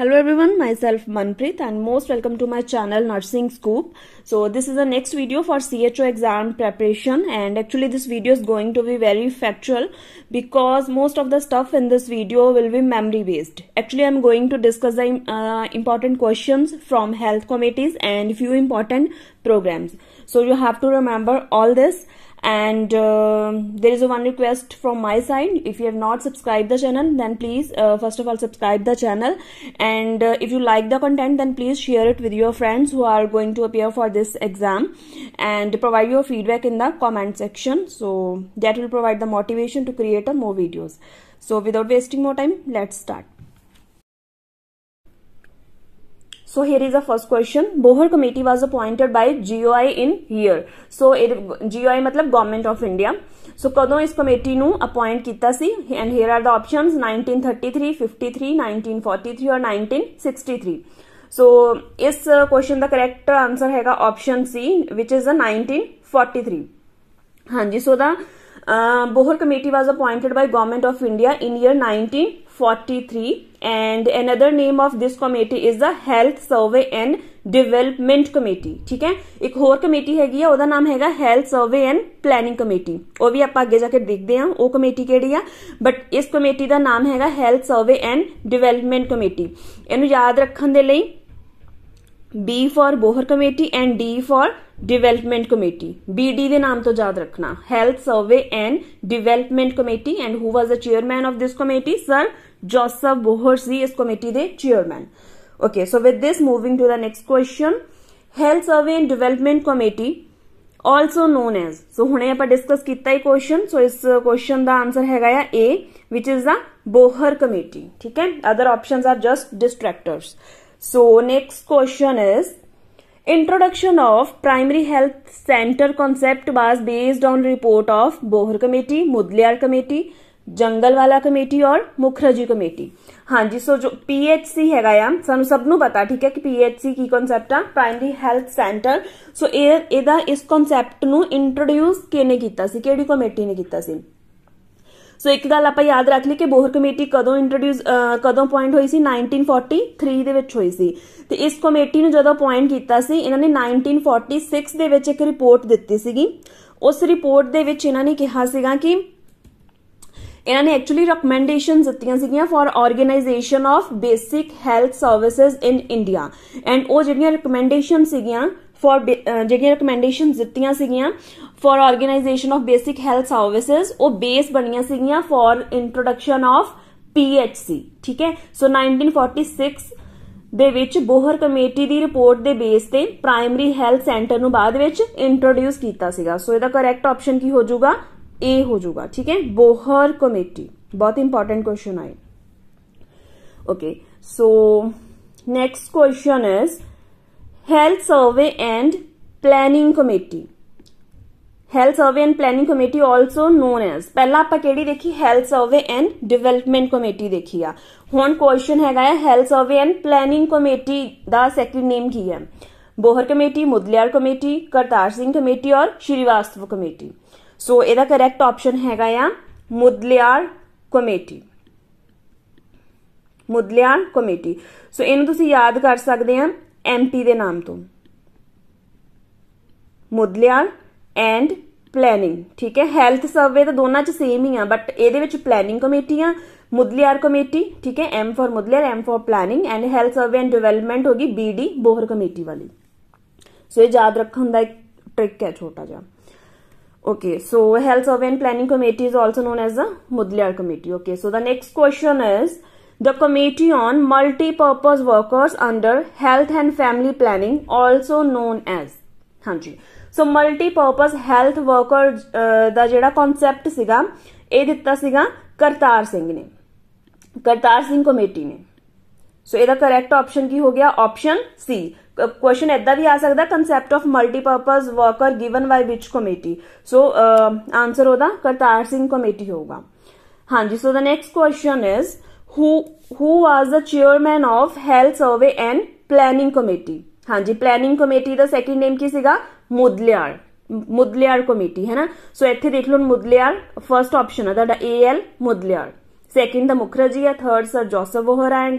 Hello everyone, myself Manpreet and most welcome to my channel Nursing Scoop. So this is the next video for CHO exam preparation and actually this video is going to be very factual because most of the stuff in this video will be memory based. Actually I'm going to discuss the uh, important questions from health committees and few important programs. So you have to remember all this and uh, there is a one request from my side if you have not subscribed the channel then please uh, first of all subscribe the channel and uh, if you like the content then please share it with your friends who are going to appear for this exam and provide your feedback in the comment section so that will provide the motivation to create more videos so without wasting more time let's start So here is the first question. Bohar committee was appointed by GOI in year So it GOI matlab Government of India. So kadon is committee nu appoint kita si and here are the options 1933, 53, 1943 or 1963. So is question the correct answer हैगा option C which is the 1943. haan ji so the uh, Bohar committee was appointed by Government of India in year 19 43 and another name of this committee is the health survey and development committee ਠੀਕ ਹੈ ਇੱਕ ਹੋਰ committee ਹੈਗੀ ਆ ਉਹਦਾ ਨਾਮ ਹੈਗਾ health survey and planning committee ਉਹ ਵੀ ਆਪਾਂ ਅੱਗੇ ਜਾ ਕੇ ਦੇਖਦੇ ਆ ਉਹ ਕਮੇਟੀ ਕਿਹੜੀ ਆ ਬਟ ਇਸ ਕਮੇਟੀ ਦਾ ਨਾਮ ਹੈਗਾ health survey and development committee ਇਹਨੂੰ ਯਾਦ ਰੱਖਣ ਦੇ ਲਈ B for Bhore committee and D for development committee BD ਦੇ ਨਾਮ ਤੋਂ ਯਾਦ ਰੱਖਣਾ health survey and development committee and who was the chairman of this committee sir Joseph Bohorsi is committee ਦੇ chairman okay so with this moving to the next question health survey and development committee also known as so ਹੁਣੇ ਆਪਾਂ discuss ਕੀਤਾ ਹੀ question ਸੋ ਇਸ question ਦਾ answer ਹੈਗਾ ਆ A which is the Bhore committee ਠੀਕ ਹੈ other options are just distractors so next question is introduction of primary health center concept was based on report of bohr committee mudliar committee ਜੰਗਲ ਵਾਲਾ committee or Mukherjee committee ਹਾਂਜੀ so ਜੋ PHC ਹੈਗਾ ਆ ਸਾਨੂੰ ਸਭ ਨੂੰ ਪਤਾ ਠੀਕ ਹੈ ਕਿ PHC ਕੀ ਕਨਸੈਪਟ ਆ ਪ੍ਰਾਇਮਰੀ ਹੈਲਥ ਸੈਂਟਰ ਸੋ ਇਹ ਇਹਦਾ ਇਸ ਕਨਸੈਪਟ ਨੂੰ ਇੰਟਰੋਡਿਊਸ ਕਿਨੇ ਕੀਤਾ ਸੀ ਕਿਹੜੀ ਕਮੇਟੀ ਨੇ ਕੀਤਾ ਸੀ ਸੋ ਇੱਕ ਗੱਲ ਆਪਾਂ ਯਾਦ ਰੱਖ ਲਈ ਕਿ ਬੋਹਰ ਕਮੇਟੀ ਕਦੋਂ ਇੰਟਰੋਡਿਊਸ ਕਦੋਂ ਪੁਆਇੰਟ ਹੋਈ ਸੀ 1943 ਦੇ ਵਿੱਚ ਹੋਈ ਸੀ ਤੇ ਇਸ ਕਮੇਟੀ ਨੂੰ ਜਦੋਂ ਪੁਆਇੰਟ ਕੀਤਾ ਸੀ ਇਹਨਾਂ ਨੇ 1946 ਦੇ ਵਿੱਚ ਇੱਕ ਰਿਪੋਰਟ ਦਿੱਤੀ ਸੀਗੀ ਉਸ ਰਿਪੋਰਟ ਦੇ ਵਿੱਚ ਇਹਨਾਂ ਨੇ ਕਿਹਾ ਸੀਗਾ ਕਿ ਇਹਨਾਂ ਨੇ ਐਕਚੁਅਲੀ ਰეკਮੈਂਡੇਸ਼ਨਸ ਦਿੱਤੀਆਂ ਸੀਗੀਆਂ for organisation of basic health services in India and ਉਹ ਜਿਹੜੀਆਂ ਰეკਮੈਂਡੇਸ਼ਨ ਸੀਗੀਆਂ ਫॉर ਜਿਹੜੀਆਂ ਰეკਮੈਂਡੇਸ਼ਨਸ ਦਿੱਤੀਆਂ ਸੀਗੀਆਂ for organisation of basic health services ਉਹ ਬੇਸ ਬਣੀਆਂ ਸੀਗੀਆਂ ਫॉर ਇੰਟਰੋਡਕਸ਼ਨ ਆਫ ਪੀਐਚਸੀ ਠੀਕ ਹੈ ਸੋ 1946 ਦੇ ਵਿੱਚ ਬੋਹਰ ਕਮੇਟੀ ਦੀ ਰਿਪੋਰਟ ਦੇ ਬੇਸ ਤੇ ਪ੍ਰਾਇਮਰੀ ਹੈਲਥ ਸੈਂਟਰ ਨੂੰ ਬਾਅਦ ਵਿੱਚ ਇੰਟਰੋਡਿਊਸ ਕੀਤਾ ਸੀਗਾ ਸੋ ਇਹਦਾ ਕਰੈਕਟ ਆਪਸ਼ਨ ਕੀ ਹੋ ਜਾਊਗਾ ए हो जाएगा ठीक है बोहर कमेटी बहुत इंपॉर्टेंट क्वेश्चन आए okay so next question is health survey and planning committee health survey and planning committee also known as पहला आप देखी health survey and development committee देखी आ हूँ क्वेश्चन है health survey and planning committee का second name की है Bhore committee Mudaliar committee Kartar Singh committee और श्रीवास्तव कमेटी ਸੋ ਇਹਦਾ ਕਰੈਕਟ ਆਪਸ਼ਨ ਹੈਗਾ ਆ ਮੁਦਲਿਆਰ ਕਮੇਟੀ ਮੁਦਲਿਆਰ ਕਮੇਟੀ ਸੋ ਇਹਨੂੰ ਤੁਸੀਂ ਯਾਦ ਕਰ ਸਕਦੇ ਆ ਐਮਪੀ ਦੇ ਨਾਮ ਤੋਂ ਮੁਦਲਿਆਰ ਐਂਡ ਪਲੈਨਿੰਗ ਠੀਕ ਹੈ ਹੈਲਥ ਸਰਵੇ ਤਾਂ ਦੋਨਾਂ 'ਚ ਸੇਮ ਹੀ ਆ ਬਟ ਇਹਦੇ ਵਿੱਚ ਪਲੈਨਿੰਗ ਕਮੇਟੀ ਆ ਮੁਦਲਿਆਰ ਕਮੇਟੀ ਠੀਕ ਹੈ M for Mudaliar M for planning and health survey and development ਹੋਗੀ ਬੀਡੀ ਬੋਹਰ ਕਮੇਟੀ ਵਾਲੀ ਸੋ ਇਹ ਯਾਦ ਰੱਖਣ ਦਾ ਇੱਕ ਟ੍ਰਿਕ ਹੈ ਛੋਟਾ ਜਿਹਾ Okay, so Health Survey and Planning Committee is also known as the Mudliar Committee. Okay, so the next question is the Committee on Multi-Purpose Workers under Health and Family Planning, also known as ਹਾਂਜੀ so multipurpose health worker ਦਾ ਜਿਹੜਾ concept ਸੀਗਾ ਇਹ ਦਿੱਤਾ ਸੀਗਾ ਕਰਤਾਰ ਸਿੰਘ ਨੇ Kartar Singh committee ਨੇ ਸੋ ਇਹਦਾ ਕਰੈਕਟ ਆਪਸ਼ਨ ਕੀ ਹੋ ਗਿਆ ਆਪਸ਼ਨ ਸੀ ਕੁਐਸਚਨ ਇਦਾਂ ਵੀ ਆ ਸਕਦਾ concept of multipurpose worker given by which committee so answer ਉਹਦਾ ਕਰਤਾਰ ਸਿੰਘ ਕਮੇਟੀ ਹੋਊਗਾ ਹਾਂਜੀ so the next question is who who was the chairman of health survey and planning committee ਹਾਂਜੀ ਪਲੈਨਿੰਗ ਕਮੇਟੀ ਦਾ second name ਕੀ ਸੀਗਾ Mudaliar ਮੁਦਲਿਆਰ committee ਹੈ ਨਾ ਸੋ ਇੱਥੇ ਦੇਖ ਲਓ ਮੁਦਲਿਆਰ ਫਰਸਟ ਆਪਸ਼ਨ ਹੈ ਤੁਹਾਡਾ ਏਐਲ ਮੁਦਲਿਆਰ ਸੈਕਿੰਡ ਦਾ ਮੁਖਰਜੀ ਹੈ third sir Joseph Vohra and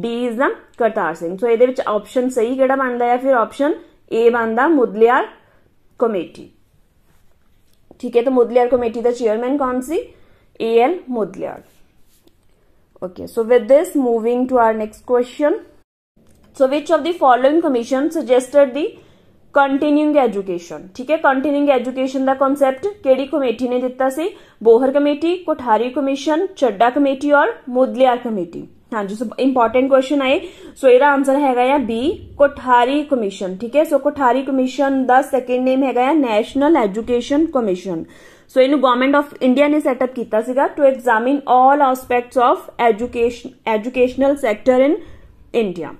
B is the Kartar Singh so ਇਹਦੇ ਵਿੱਚ ਆਪਸ਼ਨ ਸਹੀ ਕਿਹੜਾ ਬਣਦਾ ਹੈ ਫਿਰ ਆਪਸ਼ਨ ਏ ਬਣਦਾ ਮੁਦਲਿਆਰ ਕਮੇਟੀ ਠੀਕ ਹੈ ਤਾਂ ਮੁਦਲਿਆਰ ਕਮੇਟੀ ਦਾ ਚੇਅਰਮੈਨ ਕੌਣ ਸੀ A L Mudaliar okay so with this moving to our next question so which of the following commission suggested the continuing education ਠੀਕ ਹੈ continuing education ਦਾ ਕਨਸੈਪਟ ਕਿਹੜੀ ਕਮੇਟੀ ਨੇ ਦਿੱਤਾ ਸੀ Bhore committee Kothari commission Chadha committee or Mudaliar committee ਹਾਂਜੀ ਸੋ ਇੰਪੋਰਟੈਂਟ ਕੁਐਸਚਨ ਆਏ ਸੋ ਇਹਦਾ ਆਨਸਰ ਹੈਗਾ ਆ ਬੀ ਕੋਠਾਰੀ ਕਮਿਸ਼ਨ ਠੀਕ ਹੈ ਸੋ ਕੋਠਾਰੀ ਕਮਿਸ਼ਨ ਦਾ ਸੈਕੰਡ ਨੇਮ ਹੈਗਾ ਆ ਨੈਸ਼ਨਲ ਐਜੂਕੇਸ਼ਨ ਕਮਿਸ਼ਨ ਸੋ ਇਹਨੂੰ ਗਵਰਨਮੈਂਟ ਆਫ ਇੰਡੀਆ ਨੇ ਸੈਟਅਪ ਕੀਤਾ ਸੀਗਾ to examine 올 aspects of education educational sector in India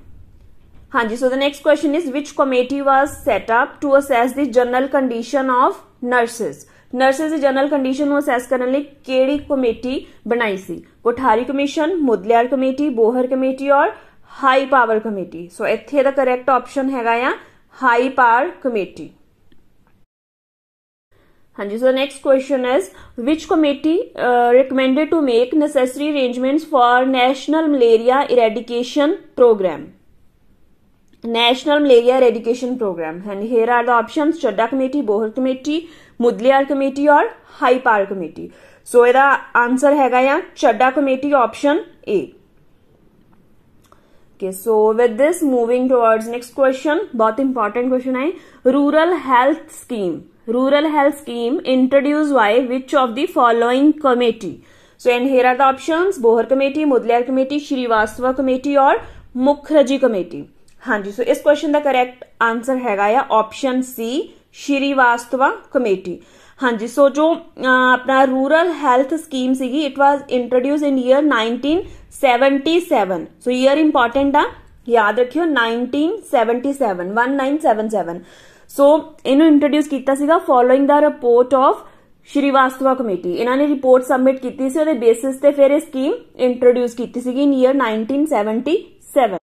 ਹਾਂਜੀ so the next question is which committee was set up to assess the general condition of nurses nurses the general condition ਨੂੰ assess ਕਰਨ ਲਈ ਕਿਹੜੀ committee ਬਣਾਈ ਸੀ Kothari commission Mudaliar committee Bhore committee ਔਰ high power committee so ਇੱਥੇ the correct option ਹੈਗਾ ਆ ਹਾਈ ਪਾਵਰ ਕਮੇਟੀ ਹਾਂਜੀ so next question is which committee recommended to make necessary arrangements for national malaria eradication programme National Malaria Eradication Program and here are the options Chadda Committee, Bohar Committee, Mudliar Committee और पार committee so ए answer हैगा यहाँ Chadha committee option A okay so with this moving towards next question बहुत important question है rural health scheme rural health scheme introduce by which of the following committee so and here are the options Bhore committee Mudaliar committee Srivastava committee or Mukherjee committee ਹਾਂਜੀ ਸੋ ਇਸ question ਦਾ correct answer ਹੈਗਾ ਆ option ਸੀ ਸ਼੍ਰੀ Srivastava committee ਹਾਂਜੀ so ਜੋ ਆਪਣਾ rural health scheme ਸੀਗੀ it was introduce in year 1977 so year important ਆ ਯਾਦ ਰੱਖਿਓ 1977 1977 ਸੋ ਇਹਨੂੰ ਇੰਟਰੋਡਿਊਸ ਕੀਤਾ ਸੀਗਾ following the report of Srivastava committee ਇਹਨਾਂ ਨੇ ਰਿਪੋਰਟ ਸਬਮਿਟ ਕੀਤੀ ਸੀ ਉਹਦੇ ਬੇਸਿਸ ਤੇ ਫਿਰ ਇਹ ਸਕੀਮ ਇੰਟਰੋਡਿਊਸ ਕੀਤੀ ਸੀਗੀ ਇਨ ਈਅਰ 1977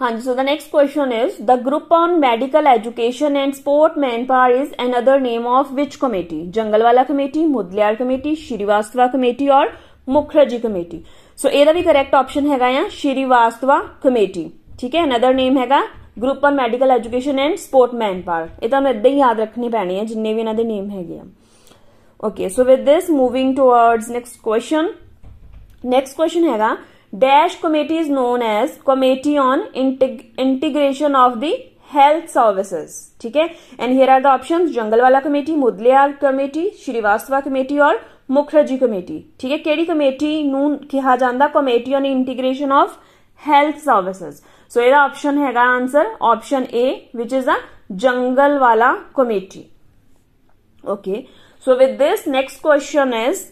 ਹਾਂਜੀ so the next question is the group on medical education and support manpower is another name of which committee Jungalwalla committee Mudaliar committee Srivastava committee or Mukherjee committee ਸੋ ਇਹਦਾ ਵੀ ਕਰੈਕਟ ਆਪਸ਼ਨ ਹੈਗਾ ਆ ਸ਼੍ਰੀਵਾਸਤਵਾ ਕਮੇਟੀ ਠੀਕ ਹੈ ਅਨਦਰ ਨੇਮ ਹੈਗਾ group on medical education and support manpower ਇਹ ਤਾਂ ਮੈਂ ਇਦਾਂ ਹੀ ਯਾਦ ਰੱਖਣੀ ਪੈਣੀ ਹੈ ਜਿੰਨੇ ਵੀ ਇਹਨਾਂ ਦੇ ਨੇਮ ਹੈਗੇ ਆ okay so with this moving towards next question next question ਹੈਗਾ dash committee is known as committee on integration of the health services ठीक है and here are the options Jungalwalla committee Mudaliar committee Srivastava committee or Mukherjee committee ठीक है केड़ी committee known कहा जाता committee on integration of health services so यदा option है answer option A which is a Jungalwalla committee okay so with this next question is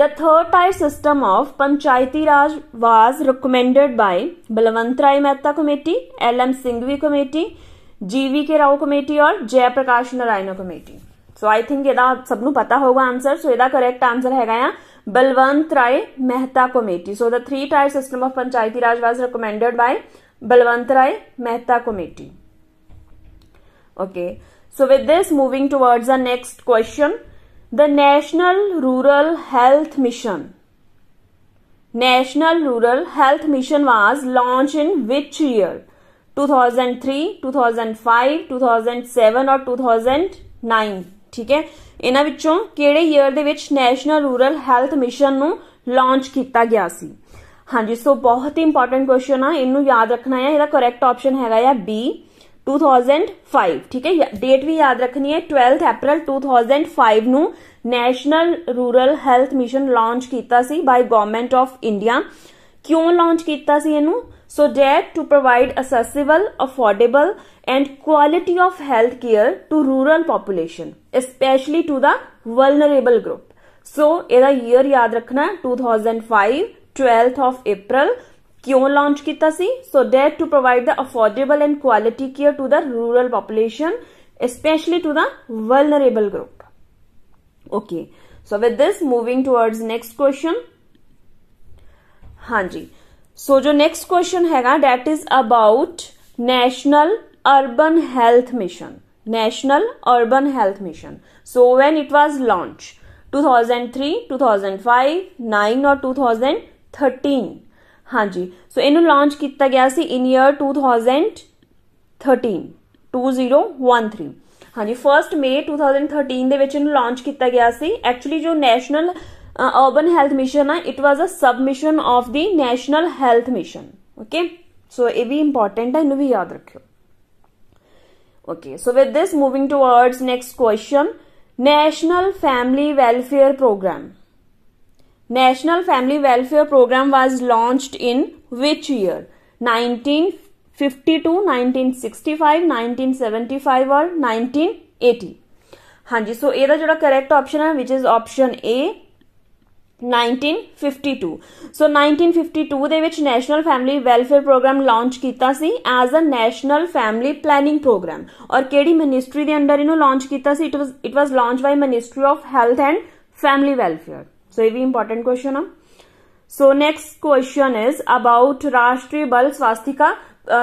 The third tier system of Panchayati Raj was recommended by Balwant Rai Mehta Committee, L. M. Singhvi Committee, ਜੀ ਵੀ ਕੇ Rao committee ਔਰ ਜੈ ਪ੍ਰਕਾਸ਼ ਨਰਾਇਣੋ committee so I think ਇਹਦਾ ਸਭ ਨੂੰ ਪਤਾ ਹੋਊਗਾ answer ਸੋ ਇਹਦਾ correct answer ਹੈਗਾ ਆ Balwant Rai Mehta committee so the 3 tier system of Panchayati Raj was recommended by Balwant Rai Mehta committee okay so with this moving towards ਆ next question the National Rural Health Mission. National Rural Health Mission was launched in which year? 2003, 2005, 2007 or 2009 ਠੀਕ ਹੈ ਇਹਨਾਂ ਵਿੱਚੋਂ ਕਿਹੜੇ year ਦੇ ਵਿੱਚ national rural health mission ਨੂੰ launch ਕੀਤਾ ਗਿਆ ਸੀ ਹਾਂਜੀ ਸੋ ਬਹੁਤ ਹੀ ਇੰਪੋਰਟੈਂਟ ਕੁਐਸਚਨ ਆ ਇਹਨੂੰ ਯਾਦ ਰੱਖਣਾ ਹੈ ਇਹਦਾ ਕਰੈਕਟ ਆਪਸ਼ਨ ਹੈਗਾ ਆ ਬੀ 2005 ਠੀਕ ਹੈ ਡੇਟ ਵੀ ਯਾਦ ਰੱਖਣੀ ਹੈ 12th April 2005 ਨੂੰ national rural health mission launch ਕੀਤਾ ਸੀ ਬਾਈ ਗਵਰਨਮੈਂਟ ਆਫ ਇੰਡੀਆ ਕਿਉਂ ਲਾਂਚ ਕੀਤਾ ਸੀ ਇਹਨੂੰ so that to provide accessible affordable and quality of health care to rural population specially to the vulnerable group so ਇਹਦਾ year ਯਾਦ ਰੱਖਣਾ 2005 12th of April ਕਿਉਂ ਲਾਂਚ ਕੀਤਾ ਸੀ so that to provide the affordable and quality care to the rural population especially to the vulnerable group okay so with this moving towards next question haan ji so jo next question hai that is about national urban health mission national urban health mission so when it was launched 2003 2005 9 or 2013 ਹਾਂਜੀ ਸੋ ਇਹਨੂੰ launch ਕੀਤਾ ਗਿਆ ਸੀ ਇਨ year 2013 2013 ਹਾਂਜੀ 1 ਮਈ 2013 ਦੇ ਵਿੱਚ ਇਹਨੂੰ launch ਕੀਤਾ ਗਿਆ ਸੀ ਐਕਚੁਅਲੀ ਜੋ ਨੈਸ਼ਨਲ ਅਰਬਨ ਹੈਲਥ ਮਿਸ਼ਨ ਹੈ it was a sub mission of the national health mission okay so ਇਹ ਵੀ ਇੰਪੋਰਟੈਂਟ ਹੈ ਇਹਨੂੰ ਵੀ ਯਾਦ ਰੱਖਿਓ okay so with this moving towards next question national family welfare programme National Family Welfare Program was launched in which year? 1952, 1965, 1975 or 1980? ਹਾਂਜੀ ਸੋ ਇਹਦਾ ਜਿਹੜਾ ਕਰੈਕਟ ਆਪਸ਼ਨ ਹੈ which is option A 1952 so 1952 ਦੇ ਵਿੱਚ national family welfare programme launch ਕੀਤਾ ਸੀ as a national family planning programme or ਕਿਹੜੀ ministry ਦੇ ਅੰਡਰ ਇਹਨੂੰ ਲਾਂਚ ਕੀਤਾ ਸੀ it was it was launch by ministry of health and family welfare so ਇਹ ਵੀ ਇੰਪੋਰਟੈਂਟ ਕੁਐਸਚਨ ਆ so next question is about Rashtriya Bal Swasthya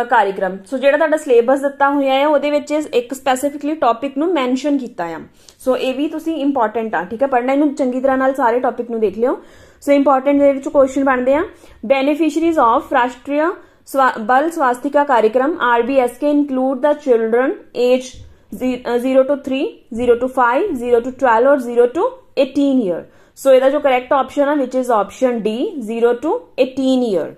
ਕਾਰਜਕ੍ਰਮ ਸੋ ਜਿਹੜਾ ਤੁਹਾਡਾ ਸਿਲੇਬਸ ਦਿੱਤਾ ਹੋਇਆ ਹੈ ਉਹਦੇ ਵਿੱਚ ਇੱਕ ਸਪੈਸੀਫਿਕਲੀ ਟੌਪਿਕ ਨੂੰ ਮੈਂਸ਼ਨ ਕੀਤਾ ਆ ਸੋ ਇਹ ਵੀ ਤੁਸੀਂ ਇੰਪੋਰਟੈਂਟ ਆ ਠੀਕ ਹੈ ਪੜਨਾ ਇਹਨੂੰ ਚੰਗੀ ਤਰ੍ਹਾਂ ਨਾਲ ਸਾਰੇ ਟੌਪਿਕ ਨੂੰ ਦੇਖ ਲਿਓ ਸੋ ਇੰਪੋਰਟੈਂਟ ਦੇ ਵਿੱਚ ਕੁਐਸਚਨ ਬਣਦੇ ਆ ਬੈਨੀਫੀਸ਼ੀਰੀਜ਼ ਆਫ ਰਾਸ਼ਟਰੀ Bal Swasthya Karyakram RBSK include the children age 0 to 3 0 to 5 0 to 12 or 0 to 18 year so ਇਹਦਾ ਜੋ ਕਰੈਕਟ ਆਪਸ਼ਨ ਆ which is option D 0 to 18 year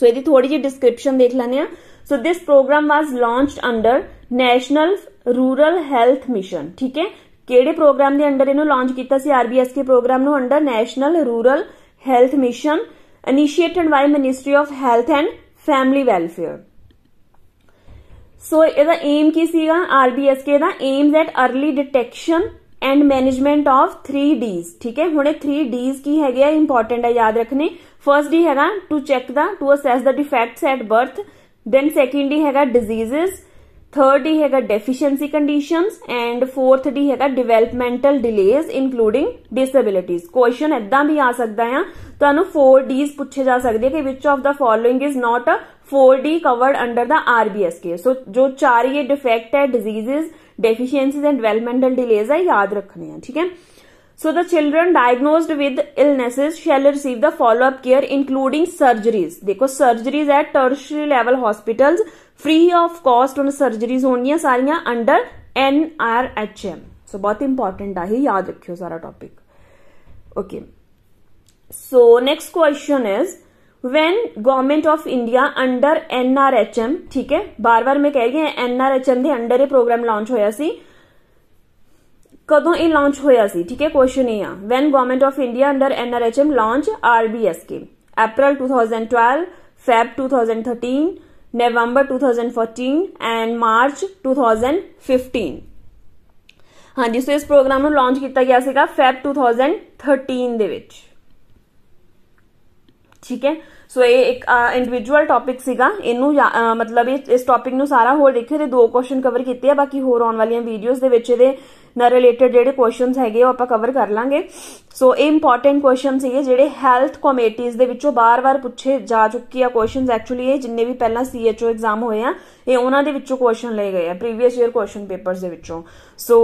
so ਇਹਦੀ ਥੋੜੀ ਜਿਹੀ ਡਿਸਕ੍ਰਿਪਸ਼ਨ ਦੇਖ ਲੈਂਦੇ ਆ so this programme was launched under national rural health mission ਠੀਕ ਹੈ ਕਿਹੜੇ ਪ੍ਰੋਗਰਾਮ ਦੇ ਅੰਡਰ ਇਹਨੂੰ ਲਾਂਚ ਕੀਤਾ ਸੀ ਆਰਬੀਐਸਕੇ ਪ੍ਰੋਗਰਾਮ ਨੂੰ under national rural health mission initiated by ministry of health and family welfare so ਇਹਦਾ ਏਮ ਕੀ ਸੀਗਾ RBSK the aims at early detection and management of 3 Ds ਠੀਕ ਹੈ ਹੁਣੇ 3 ਡੀਜ਼ ਕੀ ਹੈਗੇ ਆ ਇੰਪੋਰਟੈਂਟ ਆ ਯਾਦ ਰੱਖਨੇ ਫਰਸਟ ਹੀ ਹੈਗਾ to check the to assess the defects at birth then second ਹੀ ਹੈਗਾ ਡਿਜ਼ੀਜ਼ਸ ਥਰਡ ਹੀ ਹੈਗਾ ਡੈਫੀਸ਼ੀਐਂਸੀ ਕੰਡੀਸ਼ਨਸ ਐਂਡ ਫੋਰਥ ਹੀ ਹੈਗਾ developmental delays including disabilities question ਇਦਾਂ ਵੀ ਆ ਸਕਦਾ ਆ ਤੁਹਾਨੂੰ 4 ਡੀਜ਼ ਪੁੱਛੇ ਜਾ ਸਕਦੇ ਕਿ which of the following is not a 4D covered under the RBS case. So, ਜੋ ਚਾਰ ਇਹ ਡਿਫੈਕਟ ਹੈ diseases deficiencies and developmental delays है याद रखने हैं ठीक है so the children diagnosed with illnesses shall receive the follow up care including surgeries देखो surgeries at tertiary level hospital free of cost उन सर्जरीज होनी सारियां under N R H M so बहुत इंपॉर्टेंट है याद रखियो सारा topic okay so next question is when government of India under NRHM ਠੀਕ ਹੈ ਬਾਰ-ਬਾਰ ਮੈਂ ਕਹਿ ਰਹੀ ਹਾਂ ਐਨਆਰਐਚਐਮ ਦੇ ਅੰਡਰ ਇਹ ਪ੍ਰੋਗਰਾਮ ਲਾਂਚ ਹੋਇਆ ਸੀ ਕਦੋਂ ਇਹ ਲਾਂਚ ਹੋਇਆ ਸੀ ਠੀਕ ਹੈ ਕੁਐਸਚਨ ਇਹ ਆ when government of India under NRHM launch RBS scheme April 2012 Feb 2013 November 2014 and March 2015 ਹਾਂਜੀ ਸੋ ਇਸ ਪ੍ਰੋਗਰਾਮ ਨੂੰ ਲਾਂਚ ਕੀਤਾ ਗਿਆ ਸੀਗਾ ਫੈਬ 2013 ਦੇ ਵਿੱਚ ਠੀਕ ਹੈ ਸੋ ਇਹ ਇੱਕ ਇੰਡੀਵਿਜੂਅਲ ਟੌਪਿਕ ਸੀਗਾ ਇਹਨੂੰ ਮਤਲਬ ਇਸ ਟੌਪਿਕ ਨੂੰ ਸਾਰਾ ਹੋਰ ਦੇਖਿਓ ਤੇ ਦੋ ਕੁਐਸਚਨ ਕਵਰ ਕੀਤੇ ਆ ਬਾਕੀ ਹੋਰ ਆਉਣ ਵਾਲੀਆਂ ਵੀਡੀਓਜ਼ ਦੇ ਵਿੱਚ ਇਹਦੇ ਨਾਲ ਰਿਲੇਟਡ ਜਿਹੜੇ ਕੁਐਸਚਨਸ ਹੈਗੇ ਉਹ ਆਪਾਂ ਕਵਰ ਕਰ ਲਾਂਗੇ ਸੋ ਇਹ ਇੰਪੋਰਟੈਂਟ ਕੁਐਸਚਨ ਸੀਗੇ ਜਿਹੜੇ ਹੈਲਥ ਕਮੇਟੀਆਂ ਦੇ ਵਿੱਚੋਂ ਬਾਰ-ਬਾਰ ਪੁੱਛੇ ਜਾ ਚੁੱਕੇ ਆ ਕੁਐਸਚਨਸ ਐਕਚੁਅਲੀ ਇਹ ਜਿੰਨੇ ਵੀ ਪਹਿਲਾਂ ਸੀਐਚਓ ਐਗਜ਼ਾਮ ਹੋਏ ਆ ਇਹ ਉਹਨਾਂ ਦੇ ਵਿੱਚੋਂ ਕੁਐਸਚਨ ਲਏ ਗਏ ਆ ਪ੍ਰੀਵੀਅਸ ਈਅਰ ਕੁਐਸਚਨ ਪੇਪਰਸ ਦੇ ਵਿੱਚੋਂ ਸੋ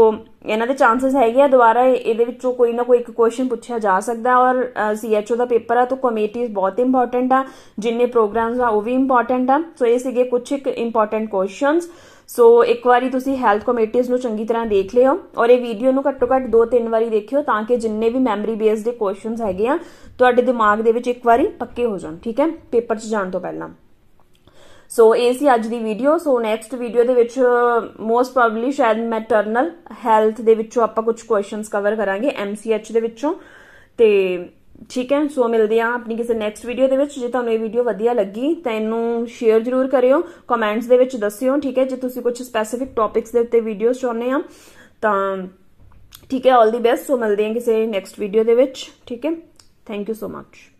ਇਹਨਾਂ ਦੇ ਚਾਂਸਸ ਹੈਗੇ ਆ ਦੁਬਾਰਾ ਇਹਦੇ ਵਿੱਚੋਂ ਕੋਈ ਨਾ ਕੋਈ ਇੱਕ ਕੁਐਸਚਨ ਪੁੱਛਿਆ ਜਾ ਸਕਦਾ ਔਰ ਸੀਐਚਓ ਦਾ ਪੇਪਰ ਆ ਤਾਂ ਕਮੇਟੀਆਂ ਬਹੁਤ ਇੰਪੋਰਟੈਂਟ ਆ ਜਿੰਨੇ ਪ੍ਰੋਗਰਾਮਸ ਆ ਉਹ ਵੀ ਇੰਪੋਰਟੈਂਟ ਆ ਸੋ ਇਹ ਸੀਗੇ ਕੁਝ ਇੱਕ ਇੰਪੋਰਟੈਂਟ ਕੁਐਸਚਨਸ ਸੋ ਇੱਕ ਵਾਰੀ ਤੁਸੀਂ ਹੈਲਥ ਕਮੇਟੀਆਂ ਨੂੰ ਚੰਗੀ ਤਰ੍ਹਾਂ ਦੇਖ ਲਿਓ ਔਰ ਇਹ ਵੀਡੀਓ ਨੂੰ ਘੱਟੋ ਘੱਟ 2-3 ਵਾਰੀ ਦੇਖਿਓ ਤਾਂ ਕਿ ਜਿੰਨੇ ਵੀ ਮੈਮਰੀ ਬੇਸਡ ਦੇ ਕੁਐਸਚਨਸ ਹੈਗੇ ਆ ਤੁਹਾਡੇ ਦਿਮਾਗ ਦੇ ਵਿੱਚ ਇੱਕ ਵਾਰੀ ਪੱਕੇ ਹੋ ਜਾਣ ਠੀਕ ਹੈ ਪੇਪਰ 'ਚ ਜਾਣ ਤੋਂ ਪਹਿਲਾਂ ਸੋ ਇਹ ਸੀ ਅੱਜ ਦੀ ਵੀਡੀਓ ਸੋ ਨੈਕਸਟ ਵੀਡੀਓ ਦੇ ਵਿੱਚ ਮੋਸਟ ਪ੍ਰੋਬਬਲੀ ਸ਼ਾਇਦ ਮੈਟਰਨਲ ਹੈਲਥ ਦੇ ਵਿੱਚੋਂ ਆਪਾਂ ਕੁਝ ਕੁਐਸਚਨਸ ਕਵਰ ਕਰਾਂਗੇ ਐਮਸੀਐਚ ਦੇ ਵਿੱਚੋਂ ਤੇ ਠੀਕ ਹੈ ਸੋ ਮਿਲਦੇ ਆ ਆਪਣੀ ਕਿਸੇ ਨੈਕਸਟ ਵੀਡੀਓ ਦੇ ਵਿੱਚ ਜੇ ਤੁਹਾਨੂੰ ਇਹ ਵੀਡੀਓ ਵਧੀਆ ਲੱਗੀ ਤਾਂ ਇਹਨੂੰ ਸ਼ੇਅਰ ਜ਼ਰੂਰ ਕਰਿਓ ਕਮੈਂਟਸ ਦੇ ਵਿੱਚ ਦੱਸਿਓ ਠੀਕ ਹੈ ਜੇ ਤੁਸੀਂ ਕੁਝ ਸਪੈਸੀਫਿਕ ਟੌਪਿਕਸ ਦੇ ਉੱਤੇ ਵੀਡੀਓਸ ਚਾਹੁੰਦੇ ਆ ਤਾਂ ਠੀਕ ਹੈ 올 ਦੀ ਬੈਸਟ ਸੋ ਮਿਲਦੇ ਆ ਕਿਸੇ ਨੈਕਸਟ ਵੀਡੀਓ ਦੇ ਵਿੱਚ ਠੀਕ ਹੈ ਥੈਂਕ ਯੂ ਸੋ ਮੱਚ